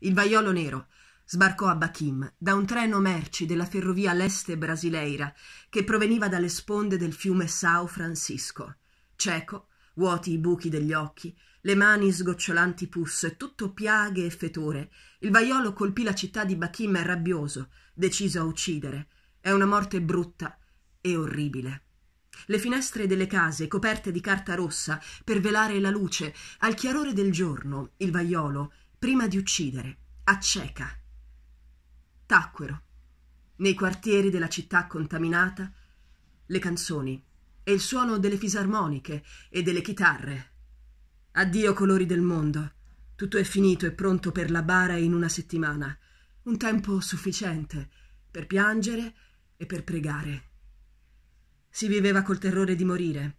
il vaiolo nero, sbarcò a Bakim da un treno merci della ferrovia leste brasileira che proveniva dalle sponde del fiume São Francisco. Cieco, vuoti i buchi degli occhi, le mani sgocciolanti pus, tutto piaghe e fetore, il vaiolo colpì la città di Bakim rabbioso, deciso a uccidere. È una morte brutta e orribile. Le finestre delle case coperte di carta rossa per velare la luce, al chiarore del giorno, il vaiolo, prima di uccidere, acceca. Tacquero. Nei quartieri della città contaminata, le canzoni e il suono delle fisarmoniche e delle chitarre. Addio colori del mondo. Tutto è finito e pronto per la bara in una settimana. Un tempo sufficiente per piangere e per pregare. Si viveva col terrore di morire.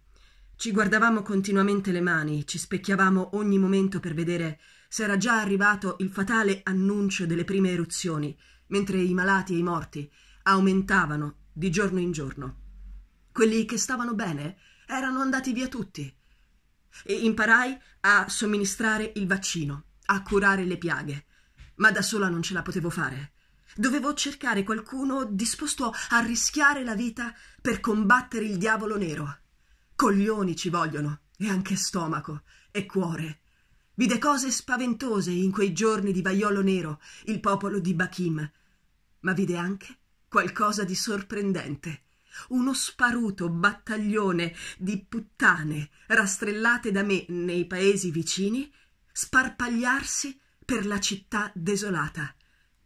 Ci guardavamo continuamente le mani, ci specchiavamo ogni momento per vedere s'era già arrivato il fatale annuncio delle prime eruzioni, mentre i malati e i morti aumentavano di giorno in giorno. Quelli che stavano bene erano andati via tutti. E imparai a somministrare il vaccino, a curare le piaghe, ma da sola non ce la potevo fare. Dovevo cercare qualcuno disposto a rischiare la vita per combattere il diavolo nero. Coglioni ci vogliono, e anche stomaco, e cuore, Vide cose spaventose in quei giorni di vaiolo nero il popolo di Bachim, ma vide anche qualcosa di sorprendente. Uno sparuto battaglione di puttane rastrellate da me nei paesi vicini sparpagliarsi per la città desolata.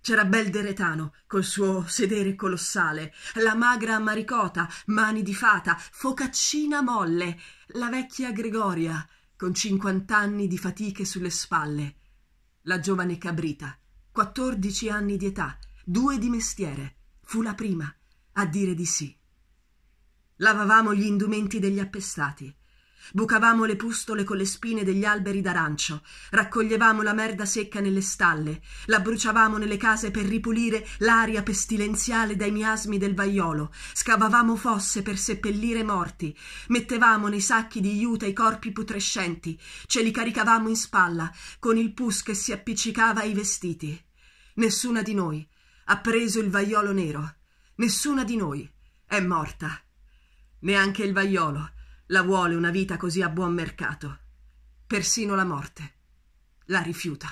C'era Bel Deretano col suo sedere colossale, la magra Maricota, mani di fata, focaccina molle, la vecchia Gregoria, con cinquant'anni di fatiche sulle spalle. La giovane cabrita, quattordici anni di età, due di mestiere, fu la prima a dire di sì. Lavavamo gli indumenti degli appestati, Bucavamo le pustole con le spine degli alberi d'arancio, raccoglievamo la merda secca nelle stalle, la bruciavamo nelle case per ripulire l'aria pestilenziale dai miasmi del vaiolo, scavavamo fosse per seppellire morti, mettevamo nei sacchi di iuta i corpi putrescenti, ce li caricavamo in spalla, con il pus che si appiccicava ai vestiti. Nessuna di noi ha preso il vaiolo nero, nessuna di noi è morta. Neanche il vaiolo la vuole una vita così a buon mercato. Persino la morte. La rifiuta.